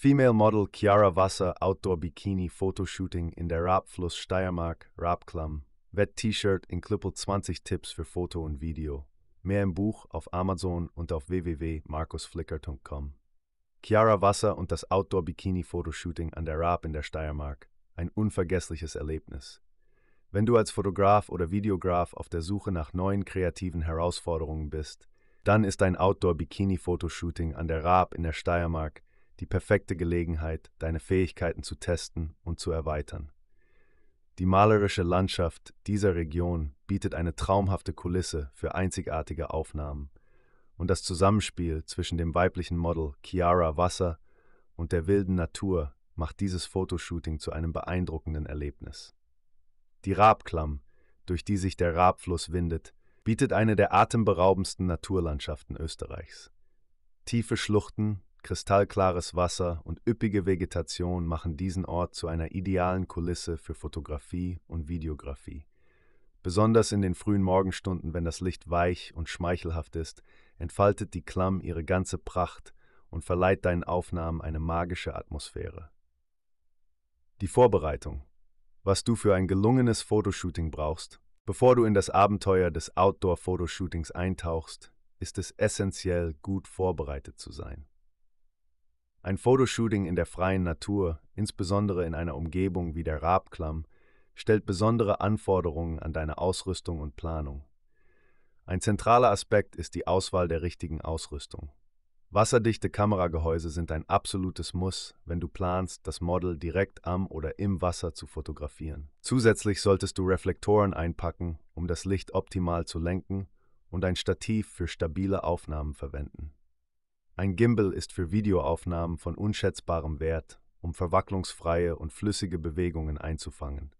Female Model Chiara Wasser Outdoor Bikini Fotoshooting in der Raabfluss Steiermark, Raabklamm. Wett-T-Shirt in Klippel 20 Tipps für Foto und Video. Mehr im Buch auf Amazon und auf www.markusflicker.com. Chiara Wasser und das Outdoor Bikini Fotoshooting an der Raab in der Steiermark. Ein unvergessliches Erlebnis. Wenn du als Fotograf oder Videograf auf der Suche nach neuen kreativen Herausforderungen bist, dann ist ein Outdoor Bikini Fotoshooting an der Raab in der Steiermark die perfekte Gelegenheit, deine Fähigkeiten zu testen und zu erweitern. Die malerische Landschaft dieser Region bietet eine traumhafte Kulisse für einzigartige Aufnahmen. Und das Zusammenspiel zwischen dem weiblichen Model Chiara Wasser und der wilden Natur macht dieses Fotoshooting zu einem beeindruckenden Erlebnis. Die Rabklamm, durch die sich der Rabfluss windet, bietet eine der atemberaubendsten Naturlandschaften Österreichs. Tiefe Schluchten Kristallklares Wasser und üppige Vegetation machen diesen Ort zu einer idealen Kulisse für Fotografie und Videografie. Besonders in den frühen Morgenstunden, wenn das Licht weich und schmeichelhaft ist, entfaltet die Klamm ihre ganze Pracht und verleiht deinen Aufnahmen eine magische Atmosphäre. Die Vorbereitung. Was du für ein gelungenes Fotoshooting brauchst. Bevor du in das Abenteuer des Outdoor-Fotoshootings eintauchst, ist es essentiell, gut vorbereitet zu sein. Ein Fotoshooting in der freien Natur, insbesondere in einer Umgebung wie der Rabklamm, stellt besondere Anforderungen an deine Ausrüstung und Planung. Ein zentraler Aspekt ist die Auswahl der richtigen Ausrüstung. Wasserdichte Kameragehäuse sind ein absolutes Muss, wenn du planst, das Model direkt am oder im Wasser zu fotografieren. Zusätzlich solltest du Reflektoren einpacken, um das Licht optimal zu lenken, und ein Stativ für stabile Aufnahmen verwenden. Ein Gimbal ist für Videoaufnahmen von unschätzbarem Wert, um verwacklungsfreie und flüssige Bewegungen einzufangen.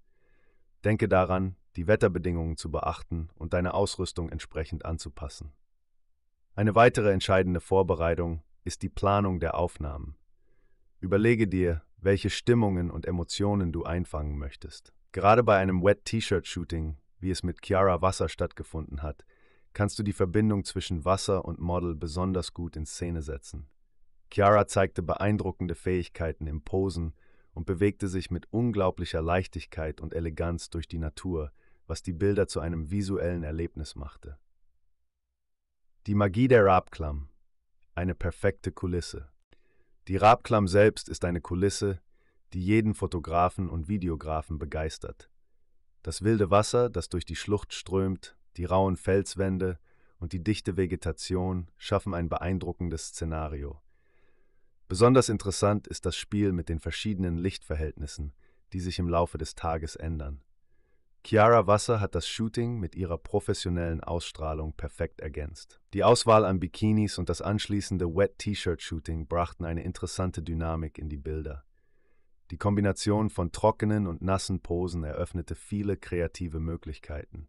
Denke daran, die Wetterbedingungen zu beachten und deine Ausrüstung entsprechend anzupassen. Eine weitere entscheidende Vorbereitung ist die Planung der Aufnahmen. Überlege dir, welche Stimmungen und Emotionen du einfangen möchtest. Gerade bei einem Wet-T-Shirt-Shooting, wie es mit Chiara Wasser stattgefunden hat, kannst du die Verbindung zwischen Wasser und Model besonders gut in Szene setzen. Chiara zeigte beeindruckende Fähigkeiten im Posen und bewegte sich mit unglaublicher Leichtigkeit und Eleganz durch die Natur, was die Bilder zu einem visuellen Erlebnis machte. Die Magie der Rabklamm. Eine perfekte Kulisse. Die Rabklamm selbst ist eine Kulisse, die jeden Fotografen und Videografen begeistert. Das wilde Wasser, das durch die Schlucht strömt, die rauen Felswände und die dichte Vegetation schaffen ein beeindruckendes Szenario. Besonders interessant ist das Spiel mit den verschiedenen Lichtverhältnissen, die sich im Laufe des Tages ändern. Chiara Wasser hat das Shooting mit ihrer professionellen Ausstrahlung perfekt ergänzt. Die Auswahl an Bikinis und das anschließende Wet-T-Shirt-Shooting brachten eine interessante Dynamik in die Bilder. Die Kombination von trockenen und nassen Posen eröffnete viele kreative Möglichkeiten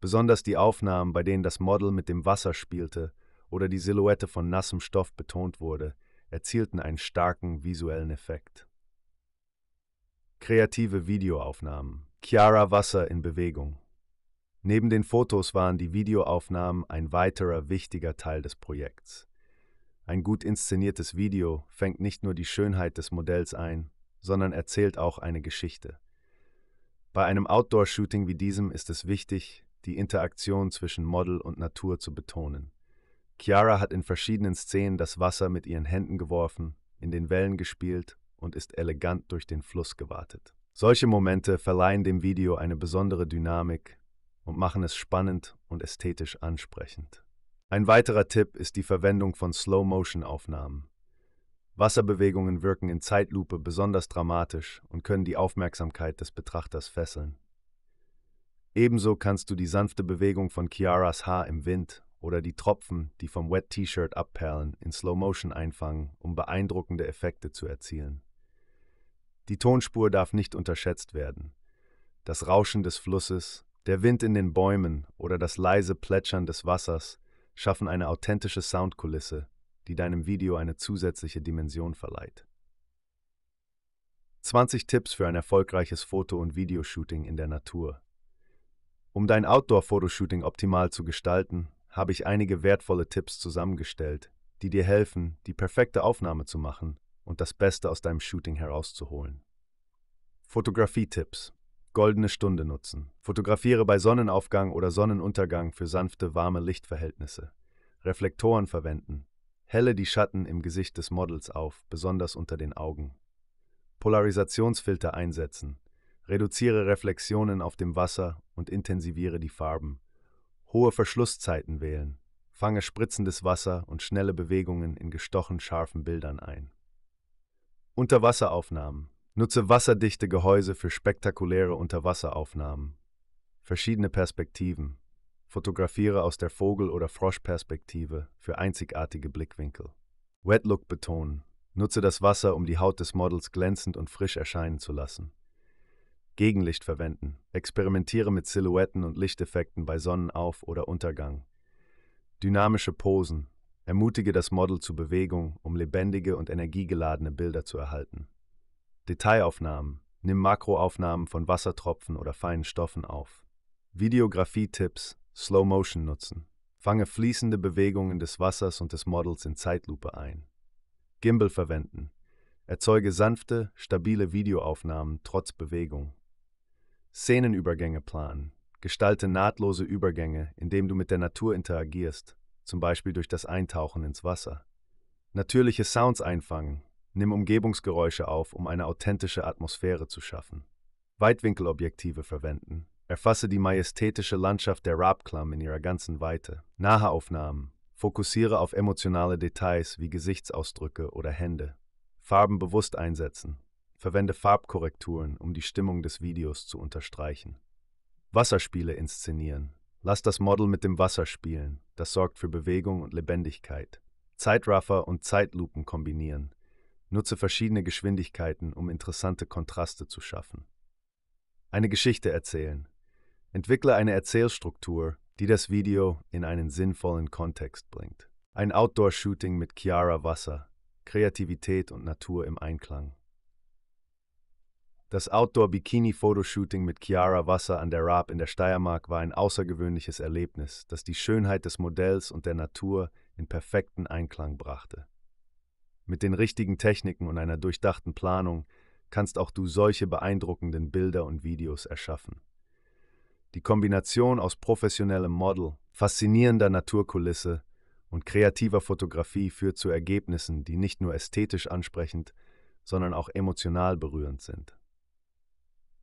besonders die Aufnahmen, bei denen das Model mit dem Wasser spielte oder die Silhouette von nassem Stoff betont wurde, erzielten einen starken visuellen Effekt. Kreative Videoaufnahmen. Chiara Wasser in Bewegung. Neben den Fotos waren die Videoaufnahmen ein weiterer wichtiger Teil des Projekts. Ein gut inszeniertes Video fängt nicht nur die Schönheit des Modells ein, sondern erzählt auch eine Geschichte. Bei einem Outdoor-Shooting wie diesem ist es wichtig, die Interaktion zwischen Model und Natur zu betonen. Chiara hat in verschiedenen Szenen das Wasser mit ihren Händen geworfen, in den Wellen gespielt und ist elegant durch den Fluss gewartet. Solche Momente verleihen dem Video eine besondere Dynamik und machen es spannend und ästhetisch ansprechend. Ein weiterer Tipp ist die Verwendung von Slow-Motion-Aufnahmen. Wasserbewegungen wirken in Zeitlupe besonders dramatisch und können die Aufmerksamkeit des Betrachters fesseln. Ebenso kannst du die sanfte Bewegung von Kiaras Haar im Wind oder die Tropfen, die vom Wet T-Shirt abperlen, in Slow Motion einfangen, um beeindruckende Effekte zu erzielen. Die Tonspur darf nicht unterschätzt werden. Das Rauschen des Flusses, der Wind in den Bäumen oder das leise Plätschern des Wassers schaffen eine authentische Soundkulisse, die deinem Video eine zusätzliche Dimension verleiht. 20 Tipps für ein erfolgreiches Foto- und Videoshooting in der Natur. Um dein Outdoor-Fotoshooting optimal zu gestalten, habe ich einige wertvolle Tipps zusammengestellt, die dir helfen, die perfekte Aufnahme zu machen und das Beste aus deinem Shooting herauszuholen. Fotografie-Tipps. Goldene Stunde nutzen. Fotografiere bei Sonnenaufgang oder Sonnenuntergang für sanfte, warme Lichtverhältnisse. Reflektoren verwenden. Helle die Schatten im Gesicht des Models auf, besonders unter den Augen. Polarisationsfilter einsetzen. Reduziere Reflexionen auf dem Wasser und intensiviere die Farben. Hohe Verschlusszeiten wählen. Fange spritzendes Wasser und schnelle Bewegungen in gestochen scharfen Bildern ein. Unterwasseraufnahmen. Nutze wasserdichte Gehäuse für spektakuläre Unterwasseraufnahmen. Verschiedene Perspektiven. Fotografiere aus der Vogel- oder Froschperspektive für einzigartige Blickwinkel. Wetlook betonen. Nutze das Wasser, um die Haut des Models glänzend und frisch erscheinen zu lassen. Gegenlicht verwenden. Experimentiere mit Silhouetten und Lichteffekten bei Sonnenauf- oder Untergang. Dynamische Posen. Ermutige das Model zu Bewegung, um lebendige und energiegeladene Bilder zu erhalten. Detailaufnahmen. Nimm Makroaufnahmen von Wassertropfen oder feinen Stoffen auf. Videografie-Tipps. Slow Motion nutzen. Fange fließende Bewegungen des Wassers und des Models in Zeitlupe ein. Gimbal verwenden. Erzeuge sanfte, stabile Videoaufnahmen trotz Bewegung. Szenenübergänge planen. Gestalte nahtlose Übergänge, indem du mit der Natur interagierst, zum Beispiel durch das Eintauchen ins Wasser. Natürliche Sounds einfangen. Nimm Umgebungsgeräusche auf, um eine authentische Atmosphäre zu schaffen. Weitwinkelobjektive verwenden. Erfasse die majestätische Landschaft der Rabklamm in ihrer ganzen Weite. Nahaufnahmen. Fokussiere auf emotionale Details wie Gesichtsausdrücke oder Hände. Farben bewusst einsetzen. Verwende Farbkorrekturen, um die Stimmung des Videos zu unterstreichen. Wasserspiele inszenieren. Lass das Model mit dem Wasser spielen. Das sorgt für Bewegung und Lebendigkeit. Zeitraffer und Zeitlupen kombinieren. Nutze verschiedene Geschwindigkeiten, um interessante Kontraste zu schaffen. Eine Geschichte erzählen. Entwickle eine Erzählstruktur, die das Video in einen sinnvollen Kontext bringt. Ein Outdoor-Shooting mit Chiara Wasser. Kreativität und Natur im Einklang. Das Outdoor-Bikini-Fotoshooting mit Chiara Wasser an der Raab in der Steiermark war ein außergewöhnliches Erlebnis, das die Schönheit des Modells und der Natur in perfekten Einklang brachte. Mit den richtigen Techniken und einer durchdachten Planung kannst auch du solche beeindruckenden Bilder und Videos erschaffen. Die Kombination aus professionellem Model, faszinierender Naturkulisse und kreativer Fotografie führt zu Ergebnissen, die nicht nur ästhetisch ansprechend, sondern auch emotional berührend sind.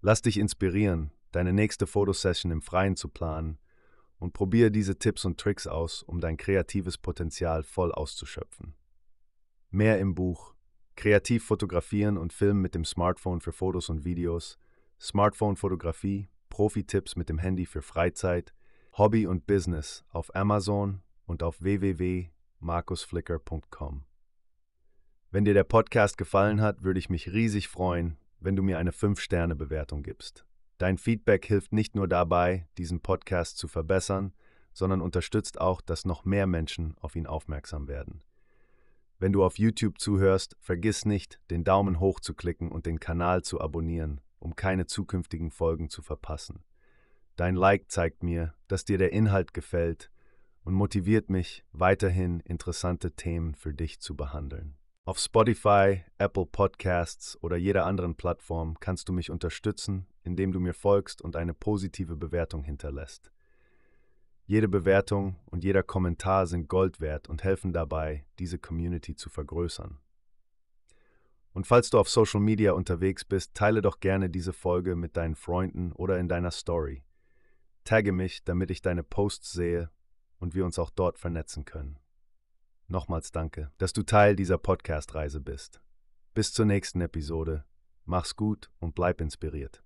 Lass dich inspirieren, deine nächste Fotosession im Freien zu planen und probiere diese Tipps und Tricks aus, um dein kreatives Potenzial voll auszuschöpfen. Mehr im Buch Kreativ fotografieren und filmen mit dem Smartphone für Fotos und Videos, Smartphone-Fotografie, Profi-Tipps mit dem Handy für Freizeit, Hobby und Business auf Amazon und auf www.markusflicker.com. Wenn dir der Podcast gefallen hat, würde ich mich riesig freuen, wenn du mir eine 5-Sterne-Bewertung gibst. Dein Feedback hilft nicht nur dabei, diesen Podcast zu verbessern, sondern unterstützt auch, dass noch mehr Menschen auf ihn aufmerksam werden. Wenn du auf YouTube zuhörst, vergiss nicht, den Daumen hoch zu klicken und den Kanal zu abonnieren, um keine zukünftigen Folgen zu verpassen. Dein Like zeigt mir, dass dir der Inhalt gefällt und motiviert mich, weiterhin interessante Themen für dich zu behandeln. Auf Spotify, Apple Podcasts oder jeder anderen Plattform kannst du mich unterstützen, indem du mir folgst und eine positive Bewertung hinterlässt. Jede Bewertung und jeder Kommentar sind Gold wert und helfen dabei, diese Community zu vergrößern. Und falls du auf Social Media unterwegs bist, teile doch gerne diese Folge mit deinen Freunden oder in deiner Story. Tagge mich, damit ich deine Posts sehe und wir uns auch dort vernetzen können. Nochmals danke, dass du Teil dieser Podcast-Reise bist. Bis zur nächsten Episode. Mach's gut und bleib inspiriert.